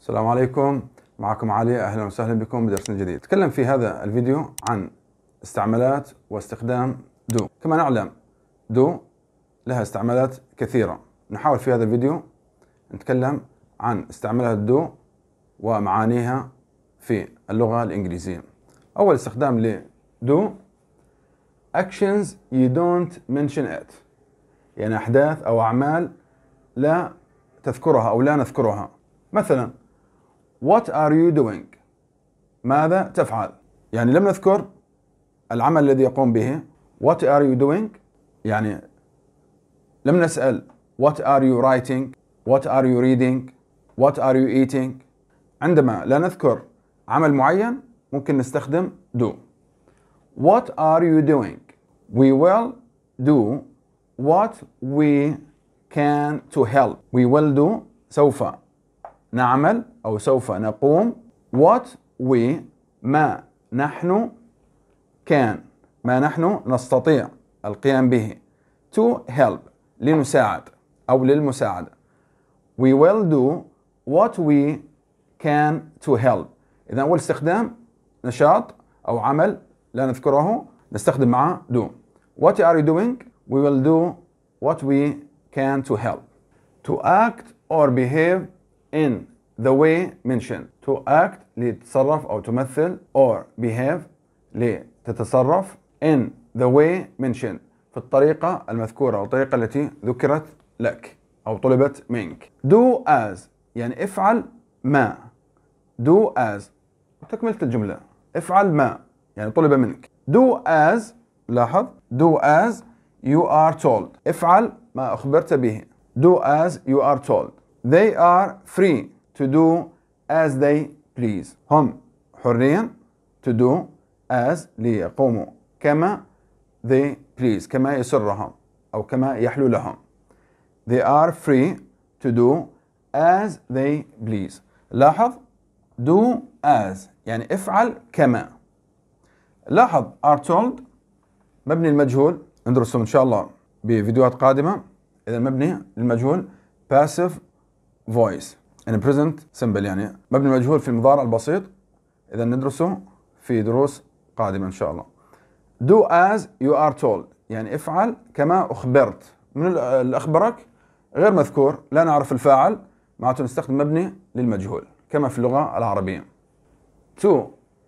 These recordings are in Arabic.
السلام عليكم معكم علي اهلا وسهلا بكم بدرس جديد نتكلم في هذا الفيديو عن استعمالات واستخدام دو كما نعلم دو لها استعمالات كثيرة نحاول في هذا الفيديو نتكلم عن استعمالات دو ومعانيها في اللغة الإنجليزية أول استخدام لدو actions you don't mention it يعني أحداث أو أعمال لا تذكرها أو لا نذكرها مثلا What are you doing? ماذا تفعل؟ يعني لم نذكر العمل الذي يقوم به What are you doing؟ يعني لم نسأل What are you writing؟ What are you reading؟ What are you eating؟ عندما لا نذكر عمل معين ممكن نستخدم do What are you doing? We will do what we can to help. We will do سوف نعمل أو سوف نقوم what we ما نحن can ما نحن نستطيع القيام به to help لنساعد أو للمساعدة we will do what we can to help إذا أول استخدام نشاط أو عمل لا نذكره نستخدم معه do what are you doing we will do what we can to help to act or behave in the way mentioned to act لتتصرف أو تمثل or behave لتتصرف in the way mentioned في الطريقة المذكورة أو الطريقة التي ذكرت لك أو طلبت منك do as يعني افعل ما do as تكملة الجملة افعل ما يعني طلب منك do as لاحظ do as you are told افعل ما أخبرت به do as you are told They are free to do as they please هم حريا to do as ليقوموا كما they please كما يسرهم أو كما يحلو لهم they are free to do as they please لاحظ do as يعني افعل كما لاحظ are told مبني المجهول ندرسه إن شاء الله بفيديوهات قادمة إذا مبني المجهول passive voice in present simple يعني مبني المجهول في المضارع البسيط إذا ندرسه في دروس قادمة إن شاء الله do as you are told يعني افعل كما أخبرت من اللي أخبرك غير مذكور لا نعرف الفاعل معناته نستخدم مبني للمجهول كما في اللغة العربية to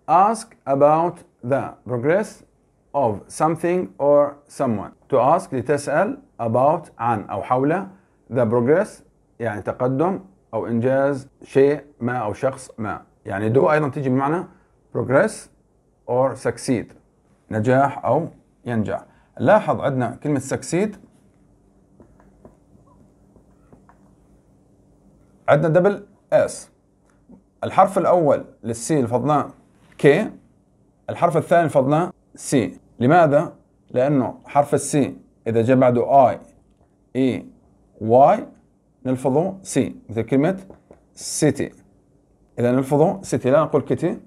ask about the progress of something or someone to ask لتسأل about عن أو حول the progress يعني تقدم او انجاز شيء ما او شخص ما يعني دو ايضا تيجي بمعنى progress or succeed نجاح او ينجح لاحظ عندنا كلمه succeed عندنا دبل اس الحرف الاول للسي فضناه كي الحرف الثاني فضناه سي لماذا لانه حرف السي اذا جاء بعده اي اي واي نلفظه سي مثل كلمة سيتي إذا نلفظه سيتي لا نقول كيتي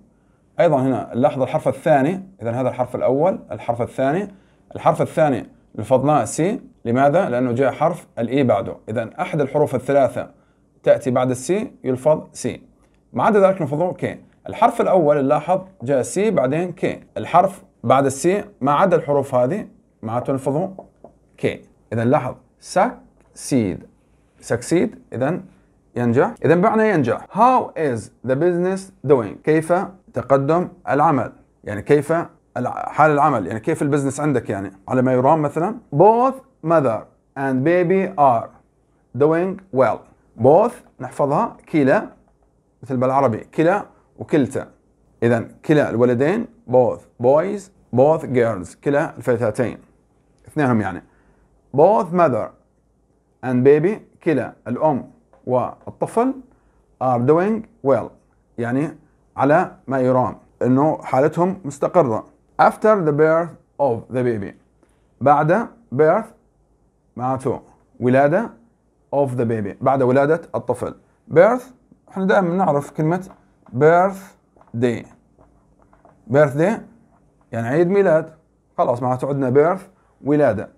أيضا هنا نلاحظ الحرف الثاني إذا هذا الحرف الأول الحرف الثاني الحرف الثاني لفظناه سي لماذا؟ لأنه جاء حرف الإي بعده إذا أحد الحروف الثلاثة تأتي بعد السي يلفظ سي ما عدا ذلك نلفظه كي الحرف الأول نلاحظ جاء سي بعدين كي الحرف بعد السي ما عدا الحروف هذه معناته نلفظه كي إذا لاحظ ساك سيد succeed إذا ينجح إذا بمعنى ينجح How is the business doing كيف تقدم العمل يعني كيف حال العمل يعني كيف البزنس عندك يعني على ما يرام مثلا both mother and baby are doing well both نحفظها كلا مثل بالعربي كلا وكلتا اذا كلا الولدين both boys both girls كلا الفتاتين اثنينهم يعني both mother and baby كلا الأم والطفل are doing well يعني على ما يرام انه حالتهم مستقرة after the birth of the baby بعد birth معناته ولادة of the baby بعد ولادة الطفل birth احنا دائما نعرف كلمة birth day birth day يعني عيد ميلاد خلاص معناته عندنا birth ولادة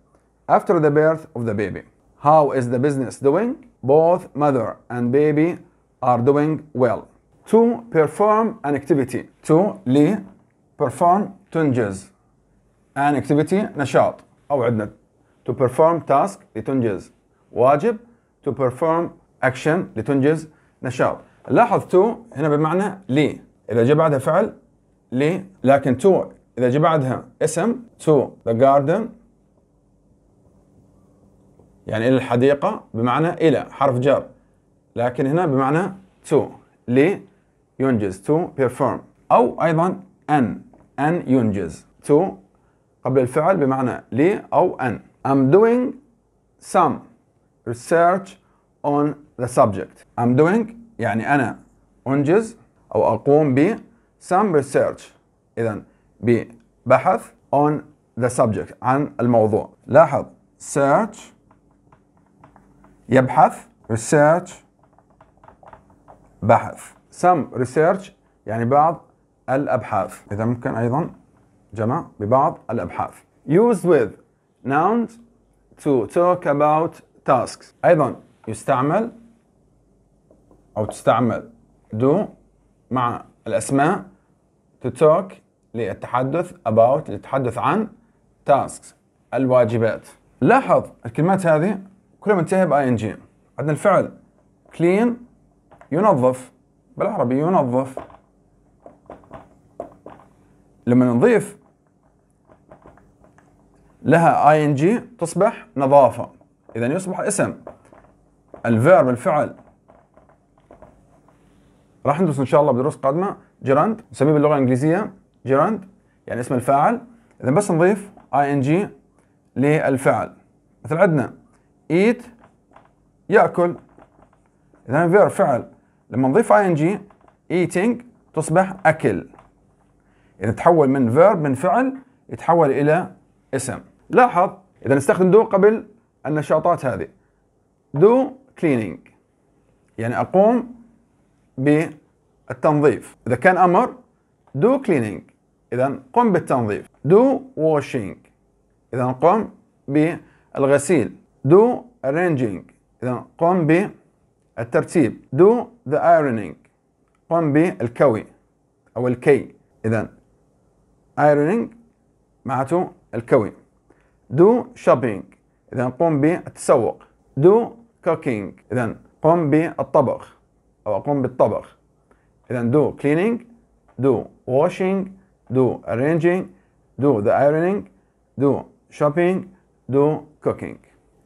after the birth of the baby How is the business doing? Both mother and baby are doing well. To perform an activity. To li perform tunjiz An activity نشاط أو عندنا to perform task لتنجز. واجب to perform action لتنجز نشاط. لاحظ to هنا بمعنى لي. إذا جاء بعدها فعل لي لكن to إذا جاء بعدها اسم to the garden يعني إلى الحديقة بمعنى إلى حرف جر لكن هنا بمعنى to لي ينجز to perform أو أيضا أن أن ينجز to قبل الفعل بمعنى لي أو أن I'm doing some research on the subject I'm doing يعني أنا أنجز أو أقوم ب some research إذا ببحث on the subject عن الموضوع لاحظ search يبحث ريسيرش بحث سم ريسيرش يعني بعض الابحاث اذا ممكن ايضا جمع ببعض الابحاث used with nouns to talk about tasks ايضا يستعمل او تستعمل do مع الاسماء to talk للتحدث about للتحدث عن tasks الواجبات لاحظ الكلمات هذه كلها منتهيه باي ان جي عندنا الفعل كلين ينظف بالعربي ينظف لما نضيف لها اي ان جي تصبح نظافه اذا يصبح اسم الفيرب الفعل راح ندرس ان شاء الله بدروس قادمه جراند نسميه باللغه الانجليزيه جراند يعني اسم الفاعل اذا بس نضيف اي ان جي للفعل مثل عندنا eat يأكل إذا فير فعل لما نضيف ing eating تصبح أكل إذا تحول من فيرب من فعل يتحول إلى اسم لاحظ إذا نستخدم دو قبل النشاطات هذه دو cleaning يعني أقوم بالتنظيف إذا كان أمر دو cleaning إذا قم بالتنظيف دو washing إذا قم بالغسيل do arranging إذا قم بالترتيب do the ironing قم بالكوي أو الكي إذا ironing معناته الكوي do shopping إذا قم بالتسوق do cooking إذا قم بالطبخ أو أقوم بالطبخ إذا do cleaning do washing do arranging do the ironing do shopping do cooking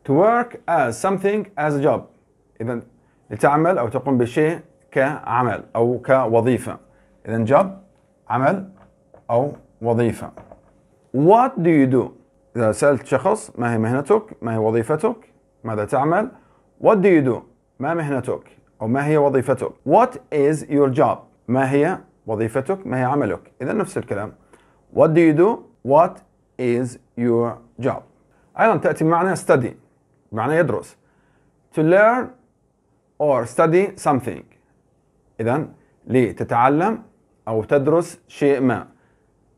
to work as something as a job إذا لتعمل أو تقوم بشيء كعمل أو كوظيفة إذا job عمل أو وظيفة what do you do إذا سألت شخص ما هي مهنتك ما هي وظيفتك ماذا تعمل what do you do ما مهنتك أو ما هي وظيفتك what is your job ما هي وظيفتك ما هي عملك إذا نفس الكلام what do you do what is your job أيضا تأتي بمعنى study بمعنى يدرس to learn or study something إذا لتتعلم أو تدرس شيء ما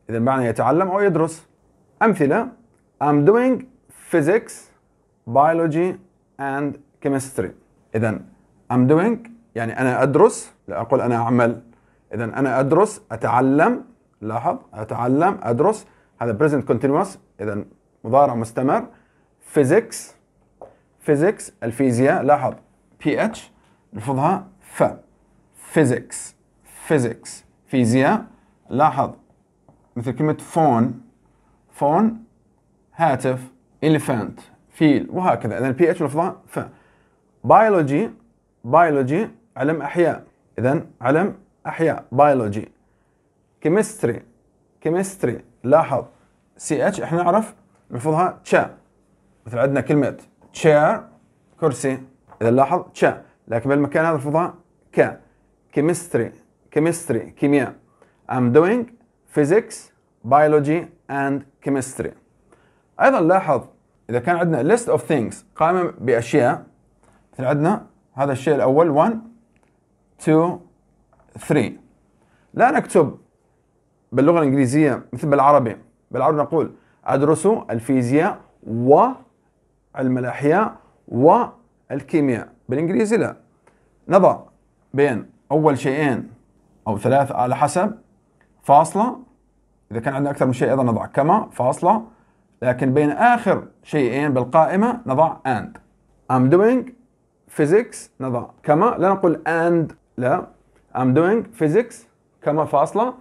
إذا معنى يتعلم أو يدرس أمثلة I'm doing physics biology and chemistry إذا I'm doing يعني أنا أدرس لا أقول أنا أعمل إذا أنا أدرس أتعلم لاحظ أتعلم أدرس هذا present continuous إذا مضارع مستمر physics فيزيكس الفيزياء لاحظ بي اتش نلفظها ف فيزيكس فيزيكس فيزياء لاحظ مثل كلمة فون فون هاتف إليفانت فيل وهكذا إذا البي اتش لفظها ف بيولوجي بيولوجي علم أحياء إذا علم أحياء بيولوجي كيمستري كيمستري لاحظ سي اتش احنا نعرف نلفظها تشا مثل عندنا كلمة chair كرسي اذا نلاحظ cha لكن بالمكان هذا الفضاء ك chemistry chemistry كيمياء I'm doing physics biology and chemistry ايضا لاحظ اذا كان عندنا list of things قائمه باشياء مثل عندنا هذا الشيء الاول 1 2 3 لا نكتب باللغه الانجليزيه مثل بالعربي بالعربي نقول ادرس الفيزياء و علم الأحياء والكيمياء بالإنجليزي لا نضع بين أول شيئين أو ثلاثة على حسب فاصلة إذا كان عندنا أكثر من شيء أيضا نضع كما فاصلة لكن بين آخر شيئين بالقائمة نضع and I'm doing physics نضع كما لا نقول and لا I'm doing physics كما فاصلة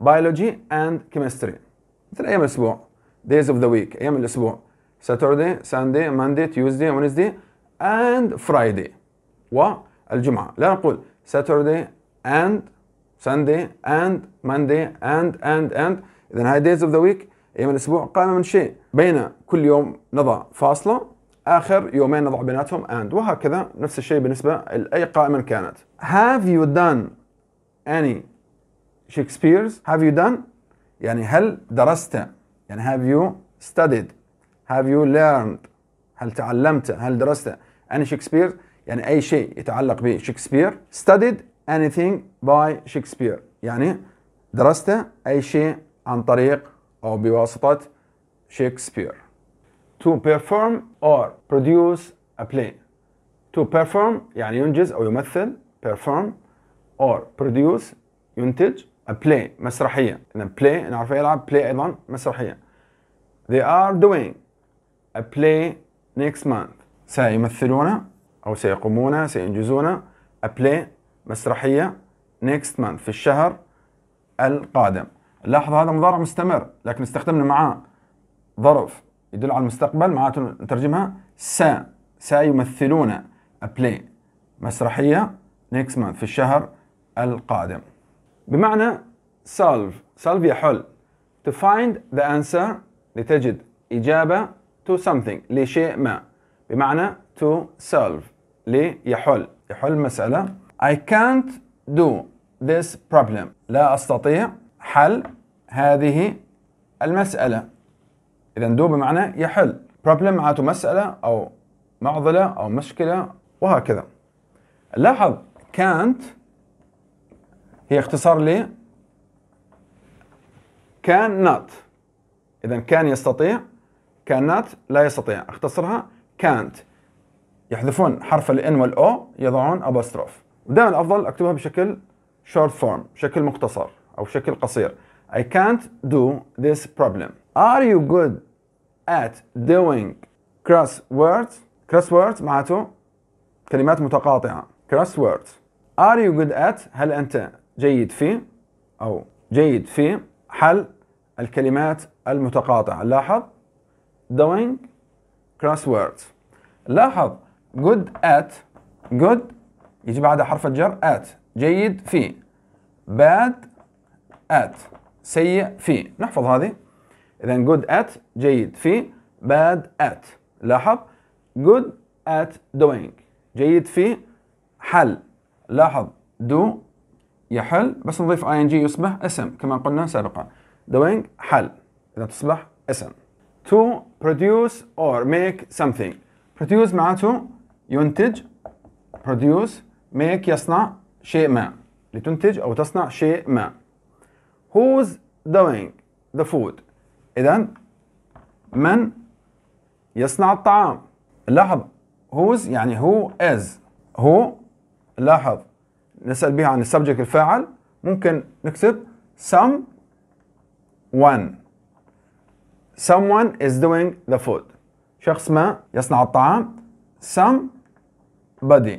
biology and chemistry مثل أيام الأسبوع days of the week أيام الأسبوع Saturday, Sunday, Monday, Tuesday, Wednesday and Friday والجمعة لا نقول Saturday and Sunday and Monday and and and إذا هاي days of the week أيام الأسبوع قائمة من شيء بين كل يوم نضع فاصلة آخر يومين نضع بيناتهم and وهكذا نفس الشيء بالنسبة لأي قائمة كانت Have you done any Shakespeare's Have you done يعني هل درست يعني have you studied have you learned هل تعلمت هل درست any Shakespeare يعني أي شيء يتعلق بشكسبير studied anything by Shakespeare يعني درست أي شيء عن طريق أو بواسطة شكسبير to perform or produce a play to perform يعني ينجز أو يمثل perform or produce ينتج a play مسرحية إن play نعرف يلعب play أيضا مسرحية they are doing a play next month سيمثلون أو سيقومون سينجزون a play مسرحية next month في الشهر القادم لاحظ هذا مضارع مستمر لكن استخدمنا معاه ظرف يدل على المستقبل معناته نترجمها س سيمثلون a play مسرحية next month في الشهر القادم بمعنى solve solve يحل to find the answer لتجد إجابة to something لشيء ما بمعنى to solve ليحل يحل مسألة I can't do this problem لا أستطيع حل هذه المسألة إذا do بمعنى يحل problem معناته مسألة أو معضلة أو مشكلة وهكذا لاحظ can't هي اختصار ل can not إذا كان يستطيع كانت لا يستطيع اختصرها كانت يحذفون حرف الان والاو يضعون ابوستروف ودائما الافضل اكتبها بشكل شورت فورم بشكل مختصر او بشكل قصير I can't do this problem Are you good at doing crosswords crosswords معناته كلمات متقاطعة crosswords Are you good at هل أنت جيد في أو جيد في حل الكلمات المتقاطعة لاحظ doing crosswords لاحظ good at good يجي بعدها حرف الجر at جيد في bad at سيء في نحفظ هذه اذا good at جيد في bad at لاحظ good at doing جيد في حل لاحظ do يحل بس نضيف ing يصبح اسم كما قلنا سابقا doing حل اذا تصبح اسم to produce or make something produce معناته ينتج produce make يصنع شيء ما لتنتج أو تصنع شيء ما who's doing the food إذا من يصنع الطعام لاحظ who's يعني who is who لاحظ نسأل به عن السبجكت الفاعل ممكن نكتب some one someone is doing the food شخص ما يصنع الطعام somebody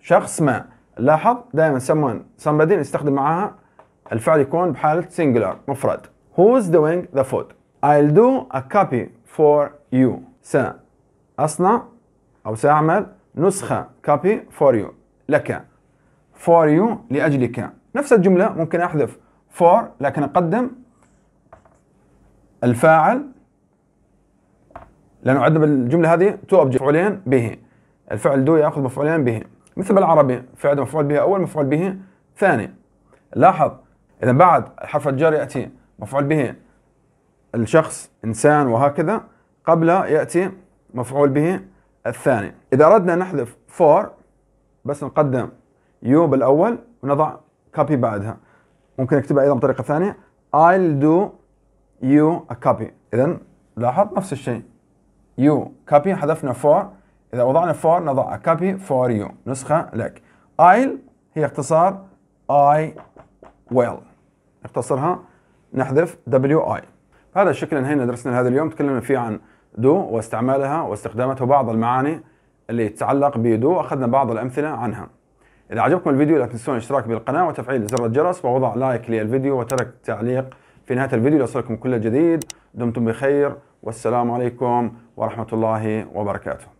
شخص ما لاحظ دائما someone somebody نستخدم معاها الفعل يكون بحالة singular مفرد who's doing the food I'll do a copy for you سأصنع أو سأعمل نسخة copy for you لك for you لأجلك نفس الجملة ممكن أحذف for لكن أقدم الفاعل لأنه عندنا بالجملة هذه تو أوبجكت مفعولين به الفعل دو يأخذ مفعولين به مثل بالعربي في عندنا مفعول به أول مفعول به ثاني لاحظ إذا بعد حرف الجر يأتي مفعول به الشخص إنسان وهكذا قبل يأتي مفعول به الثاني إذا أردنا نحذف فور بس نقدم يو بالأول ونضع كوبي بعدها ممكن نكتبها أيضا بطريقة ثانية I'll do you a copy إذا لاحظ نفس الشيء you copy حذفنا for إذا وضعنا for نضع a copy for you نسخة لك I'll هي اختصار I will نختصرها نحذف اي هذا الشكل انهينا درسنا هذا اليوم تكلمنا فيه عن دو واستعمالها واستخدامها وبعض المعاني اللي تتعلق بدو أخذنا بعض الأمثلة عنها إذا عجبكم الفيديو لا تنسون الاشتراك بالقناة وتفعيل زر الجرس ووضع لايك للفيديو وترك تعليق في نهاية الفيديو ليصلكم كل جديد دمتم بخير والسلام عليكم ورحمة الله وبركاته